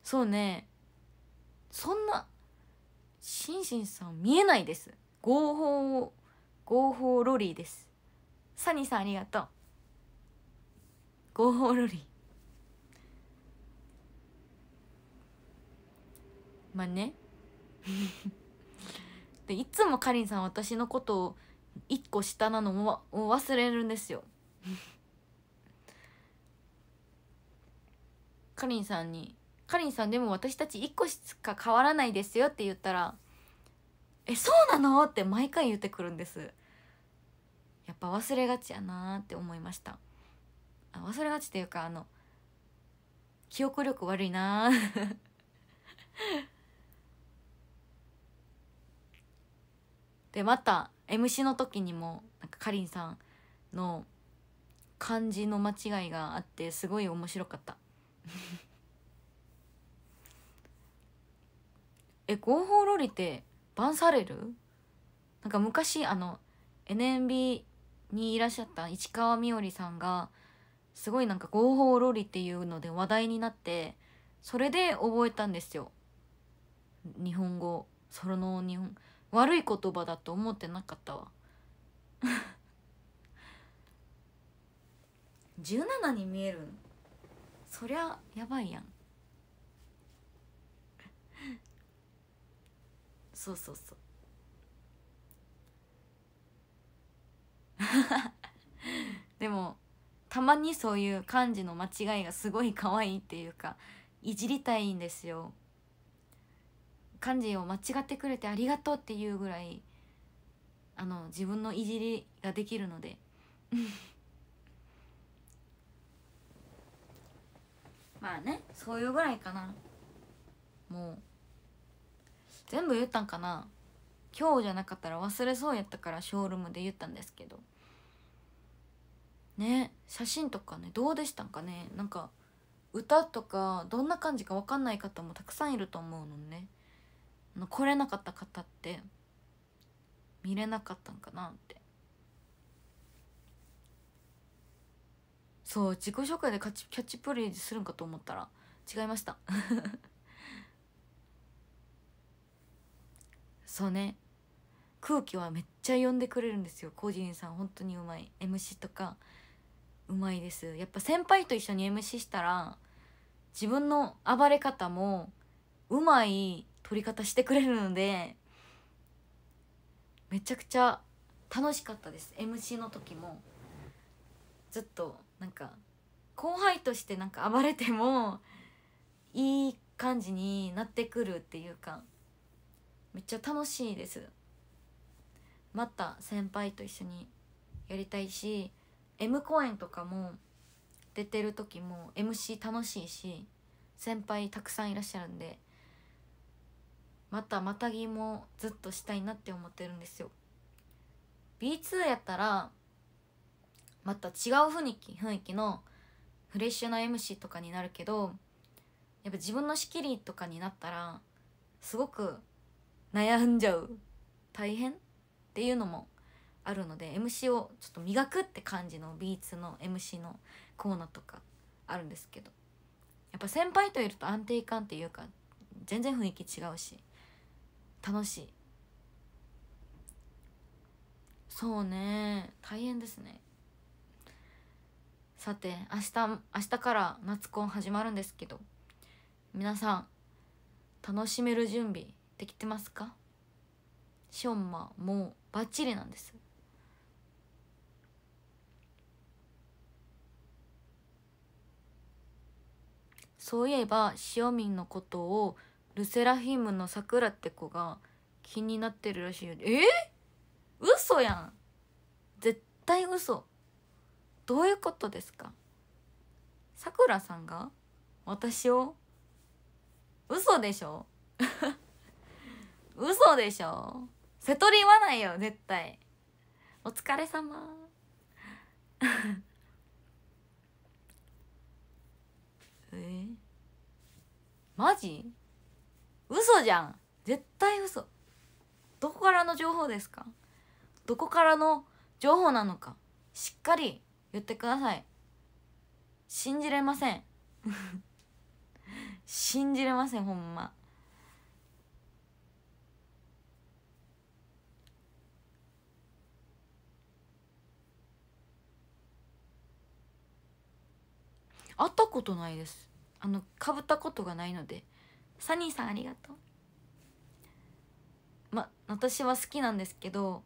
そうねそんなしんしんさん見えないです合法合法ロリーですサニーさんありがとう合法ロリーまあね でいつもかりんさん私のことを1個下なのも忘れるんですよかりんさんに「かりんさんでも私たち1個しか変わらないですよ」って言ったら「えそうなの?」って毎回言ってくるんですやっぱ忘れがちやなって思いましたあ忘れがちっていうかあの記憶力悪いな でまた MC の時にもなんかかりんさんの漢字の間違いがあってすごい面白かった え合法ロリってバンされるなんか昔あの NMB にいらっしゃった市川美織さんがすごいなんか合法ロリっていうので話題になってそれで覚えたんですよ日本語その日本悪い言葉だと思ってなかったわ17 に見えるのそりゃやばいやんそうそうそう でもたまにそういう漢字の間違いがすごい可愛いっていうかいじりたいんですよ漢字を間違ってくれてありがとうっていうぐらいあの自分のいじりができるのでまあねそういうぐらいかなもう全部言ったんかな今日じゃなかったら忘れそうやったからショールームで言ったんですけどね写真とかねどうでしたんかねなんか歌とかどんな感じか分かんない方もたくさんいると思うのね来れなかった方って見れなかったんかなってそう自己紹介でキャッチプレーするんかと思ったら違いました そうね空気はめっちゃ呼んでくれるんですよコージンさん本当にうまい MC とかうまいですやっぱ先輩と一緒に MC したら自分の暴れ方もうまい取り方してくれるのでめちゃくちゃ楽しかったです MC の時もずっとなんか後輩としてなんか暴れてもいい感じになってくるっていうかめっちゃ楽しいですまた先輩と一緒にやりたいし M 公演とかも出てる時も MC 楽しいし先輩たくさんいらっしゃるんでまたまたぎもずっとしたいなって思ってるんですよ B2 やったらまた違う雰囲気雰囲気のフレッシュな MC とかになるけどやっぱ自分の仕切りとかになったらすごく悩んじゃう大変っていうのもあるので MC をちょっと磨くって感じのビーツの MC のコーナーとかあるんですけどやっぱ先輩といると安定感っていうか全然雰囲気違うし楽しいそうね大変ですねさて明日明日から夏コン始まるんですけど皆さん楽しめる準備できてますかションマもうバッチリなんですそういえばしおみんのことをルセラフィムのさくらって子が気になってるらしいよえー、嘘やん絶対嘘どういうことですかさくらさんが私を嘘でしょ 嘘でしょ瀬戸り言わないよ絶対お疲れ様 えマジ嘘じゃん絶対嘘どこからの情報ですかどこからの情報なのかしっかり言ってください信じれません 信じれませんほんま会ったことないですあのかぶったことがないのでサニーさんありがとうま私は好きなんですけど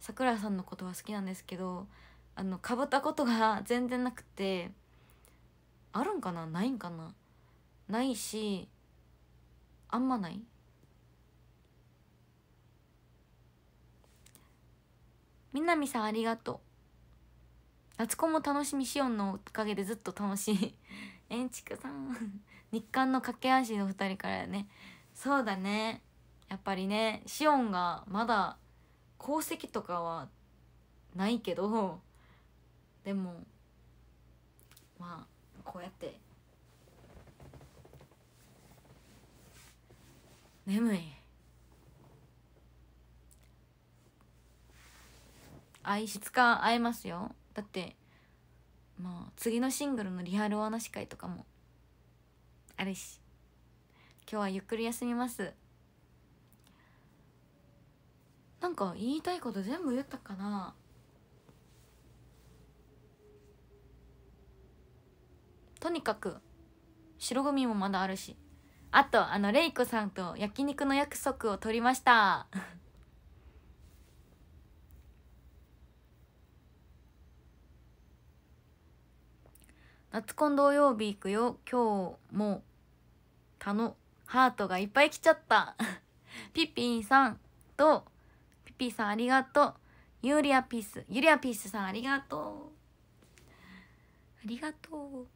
桜井さんのことは好きなんですけどあのかぶったことが 全然なくてあるんかなないんかなないしあんまない南さんありがとう夏子も楽しみしおんのおかげでずっと楽しい えんちくさん 日韓の駆け足の2人からやねそうだねやっぱりねしおんがまだ功績とかはないけどでもまあこうやって眠い愛質感会えますよだってまあ次のシングルのリハルお話会とかもあるし今日はゆっくり休みますなんか言いたいこと全部言ったかなとにかく白組もまだあるしあとあのレイコさんと焼肉の約束を取りました夏コン土曜日行くよ今日もたのハートがいっぱい来ちゃったピピーさんとピピーさんありがとうユーリアピースユリアピースさんありがとうありがとう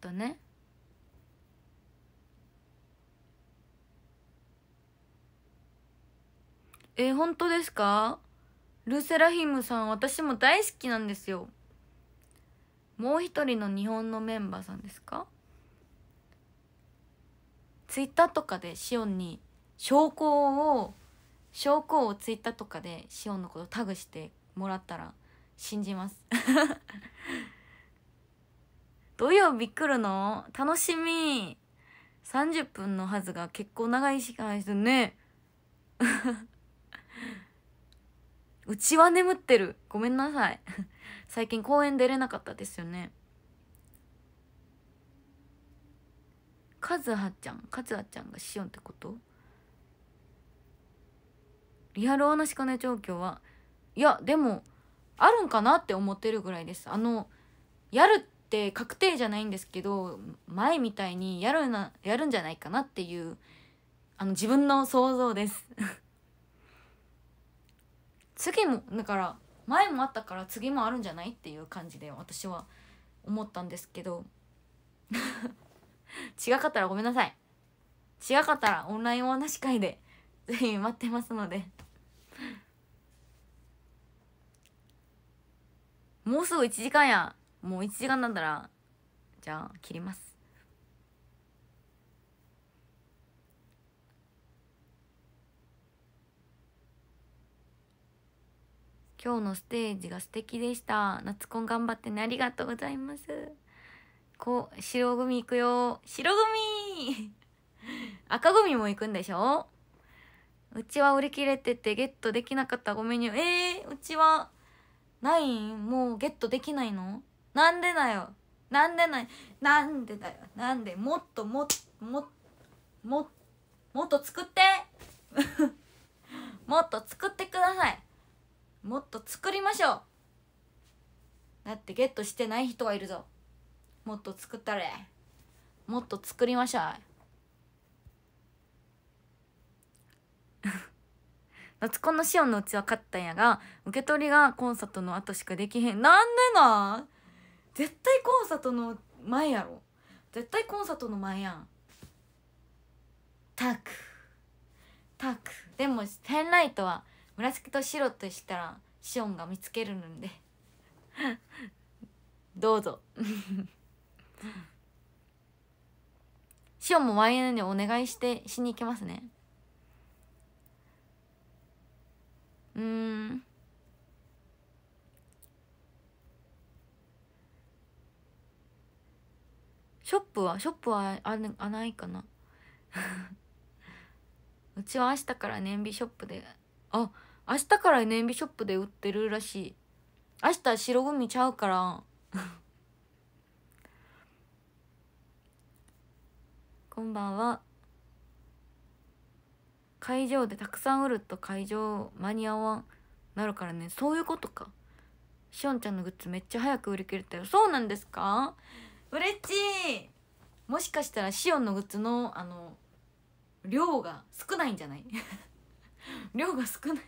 とねえー、本当ですかルセラヒムさん私も大好きなんですよもう一人の日本のメンバーさんですかツイッターとかでシオンに証拠を証拠をツイッターとかでシオンのことタグしてもらったら信じます土曜日来るの楽しみ30分のはずが結構長い時間ですね うちは眠ってるごめんなさい 最近公園出れなかったですよねカズハちゃんカズハちゃんがシオンってことリアルおなし金状況はいやでもあるんかなって思ってるぐらいですあのやるって確定じゃないんですけど前みたいにやるなやるんじゃないかなっていうあの自分の想像です 次もだから前もあったから次もあるんじゃないっていう感じで私は思ったんですけど 違かったらごめんなさい違かったらオンラインお話会でぜひ待ってますのでもうすぐ1時間やもう1時間なんだらじゃあ切ります今日のステージが素敵でした夏コン頑張ってねありがとうございますこう白組行くよ白組 赤組も行くんでしょうちは売り切れててゲットできなかったごめんにえー、うちはないもうゲットできないのなんでだよなんでないなんでだよなんでもっともっともっともっと作って もっと作ってくださいもっと作りましょうだってゲットしてない人がいるぞもっと作ったれもっと作りましょう 夏子のシオンのうちは勝ったんやが受け取りがコンサートの後しかできへんなんでなん絶対コンサートの前やろ絶対コンサートの前やんタクタクでもペンライトは紫と白としたらシオンが見つけるんで どうぞ シオンも YN にお願いしてしに行きますねうんショップはショップはああないかな うちは明日から燃費ショップであ明日から燃費ショップで売ってるらしい明日白組ちゃうから こんばんは会場でたくさん売ると会場間に合わんなるからねそういうことかしおんちゃんのグッズめっちゃ早く売り切れたよそうなんですかうれちいもしかしたらシオンのグッズのあの量が少ないんじゃない 量が少ない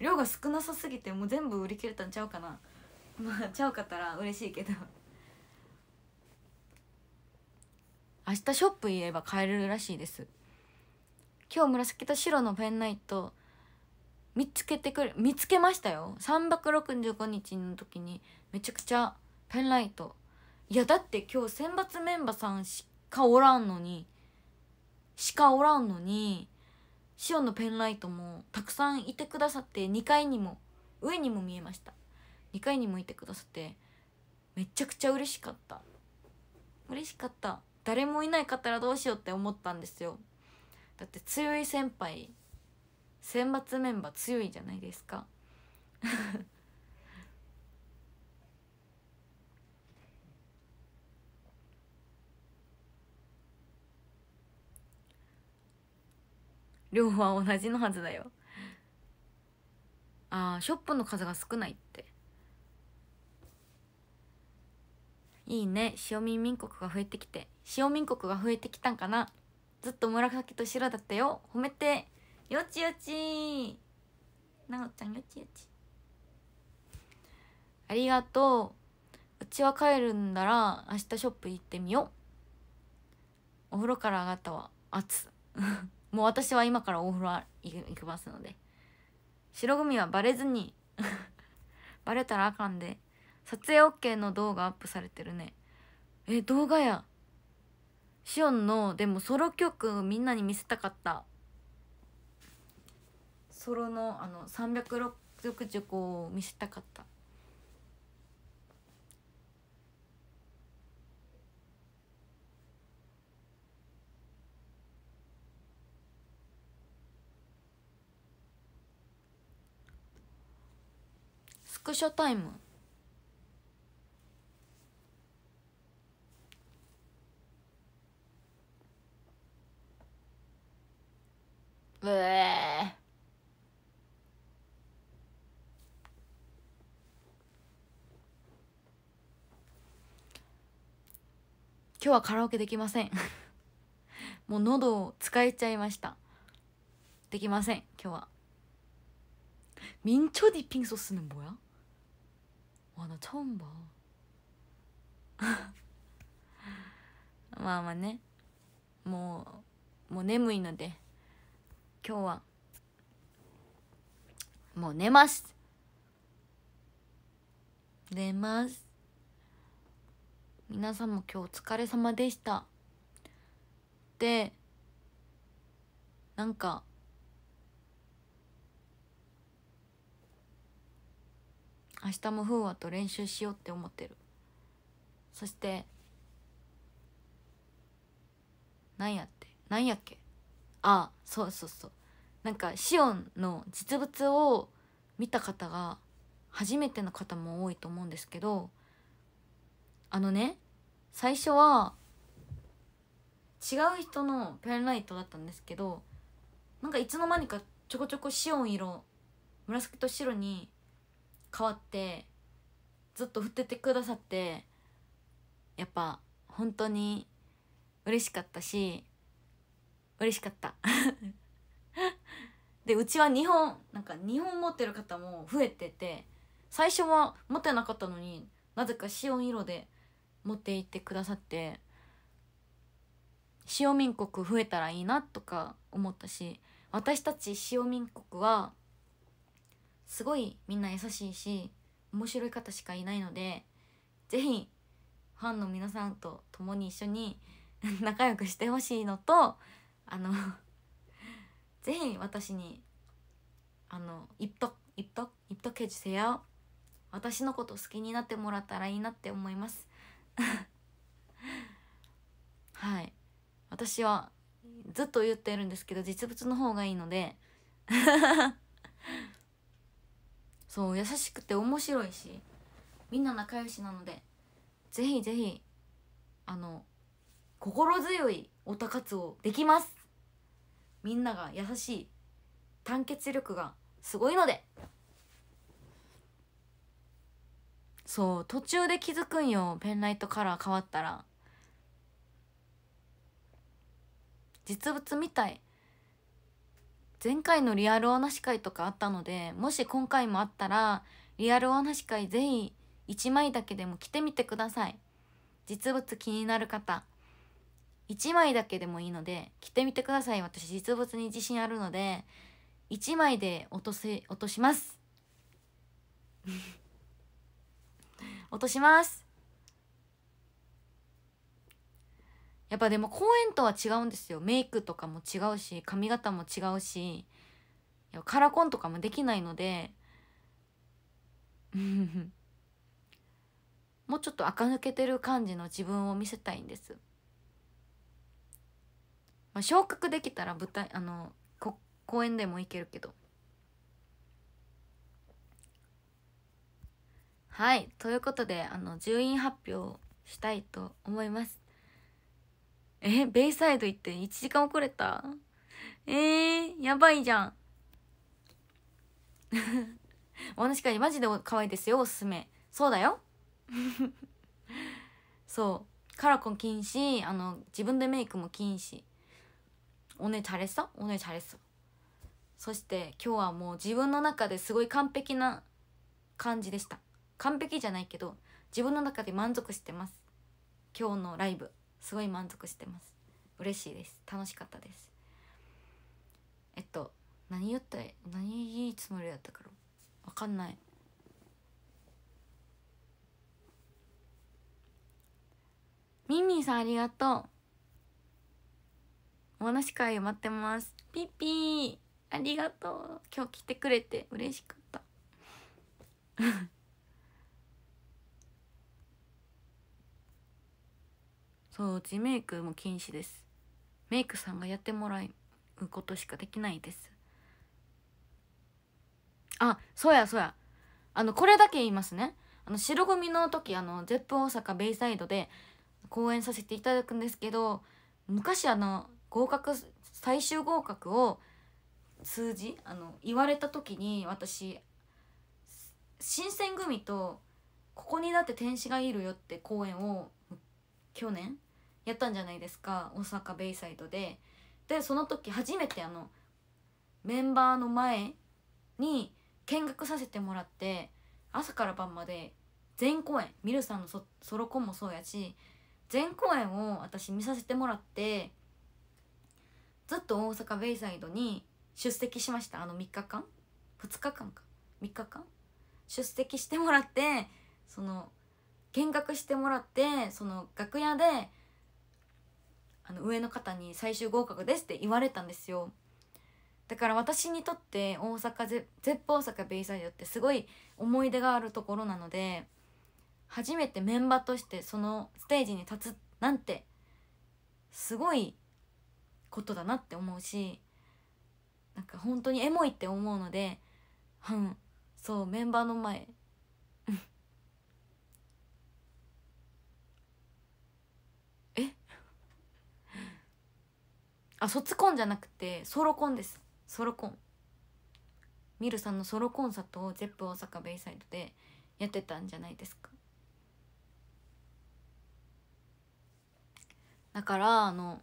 量が少なさすぎてもう全部売り切れたんちゃうかなまあちゃうかったら嬉しいけど明日ショップ言えば買えるらしいです今日紫と白のペンライト見つけてくれ見つけましたよ365日の時にめちゃくちゃペンライトいやだって今日選抜メンバーさんしかおらんのにしかおらんのにシオンのペンライトもたくさんいてくださって2階にも上にも見えました2階にもいてくださってめちゃくちゃ嬉しかった嬉しかった誰もいないかったらどうしようって思ったんですよだって強い先輩選抜メンバー強いじゃないですか量は同じのはずだよああショップの数が少ないっていいね塩民民国が増えてきて塩民国が増えてきたんかなずっと紫と白だったよ褒めてよちよちなおちゃんよちよちありがとううちは帰るんだら明日ショップ行ってみようお風呂から上がったわ熱もう私は今からお風呂行きますので白組はバレずに バレたらあかんで撮影 OK の動画アップされてるねえ動画やシオンのでもソロ曲みんなに見せたかったソロのあの360個を見せたかったクショタイムうえ今日はカラオケできません もう喉を使えちゃいましたできません今日は민초디핑소스는뭐야와나처음봐まあまあねもうもう眠いので今日はもう寝ます寝ます皆さんも今日お疲れ様でしたでなんか明日も風和と練習しようって思ってるそしてなんやってなんやっけあそうそうそうなんかシオンの実物を見た方が初めての方も多いと思うんですけどあのね最初は違う人のペンライトだったんですけどなんかいつの間にかちょこちょこシオン色紫と白に変わってずっと振っててくださってやっぱ本当に嬉しかったし嬉しかった でうちは日本なんか日本持ってる方も増えてて最初は持ってなかったのになぜか潮色で持っていってくださって潮民国増えたらいいなとか思ったし私たち潮民国はすごいみんな優しいし面白い方しかいないのでぜひファンの皆さんと共に一緒に 仲良くしてほしいのとあのぜひ私にあの「一歩一歩一歩いっとけじせよ私のこと好きになってもらったらいいなって思います はい私はずっと言ってるんですけど実物の方がいいのでそう優しくて面白いしみんな仲良しなのでぜひぜひあの心強いオタ活をできますみんなが優しい団結力がすごいのでそう途中で気づくんよペンライトカラー変わったら実物みたい前回のリアルお話会とかあったのでもし今回もあったらリアルお話会ぜひ1枚だけでも着てみてください実物気になる方1枚だけでもいいので着てみてください私実物に自信あるので1枚で落とせ落とします 落としますやっぱでも公演とは違うんですよメイクとかも違うし髪型も違うしカラコンとかもできないので もうちょっと垢抜けてる感じの自分を見せたいんです、まあ、昇格できたら舞台あの公演でもいけるけどはいということであの順位発表したいと思いますえベイサイド行って1時間遅れたえー、やばいじゃん。お話かにマジで可愛いですよ、おすすめ。そうだよ。そう。カラコン禁止、あの、自分でメイクも禁止。おねちゃれさおねちゃれさ。そして今日はもう自分の中ですごい完璧な感じでした。完璧じゃないけど、自分の中で満足してます。今日のライブ。すごい満足してます嬉しいです楽しかったですえっと何言った何言いつもりだったから分かんないミンミンさんありがとうお話会待ってますピッピーありがとう今日来てくれて嬉しかったそうちメイクも禁止ですメイクさんがやってもらうことしかできないですあそうやそうやあのこれだけ言いますねあの白組の時あの ZEP 大阪ベイサイドで公演させていただくんですけど昔あの合格最終合格を数字あの言われた時に私新選組と「ここにだって天使がいるよ」って公演を去年やったんじゃないですか大阪ベイサイドででその時初めてあのメンバーの前に見学させてもらって朝から晩まで全公演ミルさんのソソロコンもそうやし全公演を私見させてもらってずっと大阪ベイサイドに出席しましたあの3日間2日間か3日間出席してもらってその見学してもらってその楽屋であの上の方に最終合格ですって言われたんですよだから私にとって大阪ゼップ大阪ベイサイドってすごい思い出があるところなので初めてメンバーとしてそのステージに立つなんてすごいことだなって思うしなんか本当にエモいって思うので、うん、そうメンバーの前あ卒コンじゃなくてソロコンですソロコンミルさんのソロコンサートをゼップ大阪ベイサイドでやってたんじゃないですかだからあの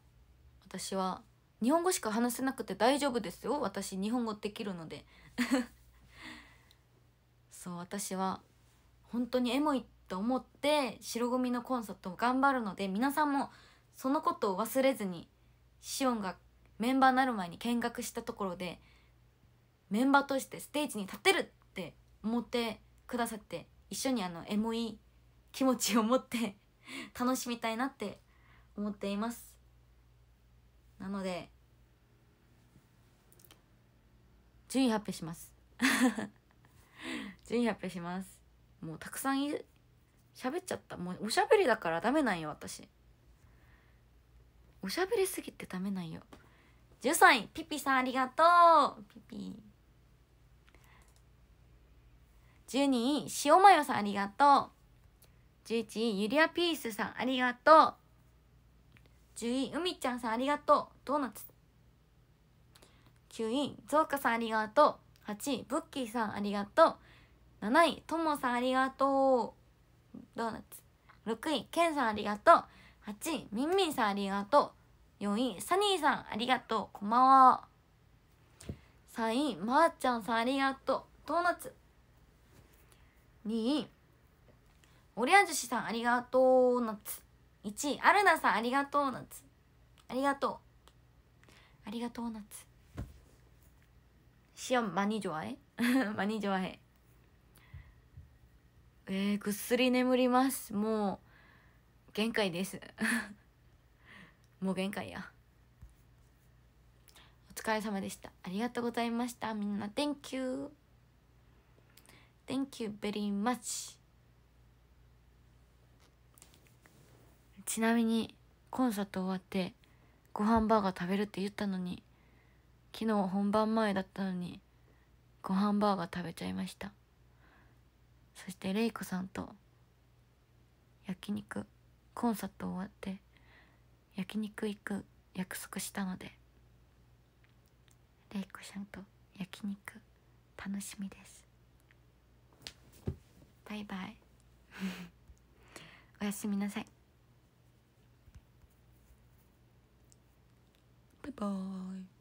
私は日本語しか話せなくて大丈夫ですよ私日本語できるので そう私は本当にエモいと思って白組のコンサートを頑張るので皆さんもそのことを忘れずにシオンがメンバーになる前に見学したところでメンバーとしてステージに立てるって思ってくださって一緒にあのエモい気持ちを持って 楽しみたいなって思っていますなので順位発表します 順位発表しますもうたくさん喋っちゃったもうおしゃべりだからダメなんよ私おしゃべりすぎてダメなんよ13位ピピさんありがとうピピ12位塩まよさんありがとう11位ゆりあピースさんありがとう10位うみちゃんさんありがとうドーナツ9位ぞうかさんありがとう8位ブッキーさんありがとう7位ともさんありがとうドーナツ6位けんさんありがとう8位みんみんさんありがとう4位サニーさんありがとうこんばんは3位まー、あ、ちゃんさんありがとうドーナツ2位オレアジュシさんありがとうナッツ1位アルナさんありがとうナッツありがとうありがとうナッツシアンマニジョアへマ ニジョアへえー、ぐっすり眠りますもう限界です もう限界やお疲れ様でしたありがとうございましたみんな Thank you Thank you very much ちなみにコンサート終わってご飯バーガー食べるって言ったのに昨日本番前だったのにご飯バーガー食べちゃいましたそしてレイコさんと焼肉コンサート終わって焼肉行く約束したのでレイコちゃんと焼肉楽しみですバイバイ おやすみなさいバイバイ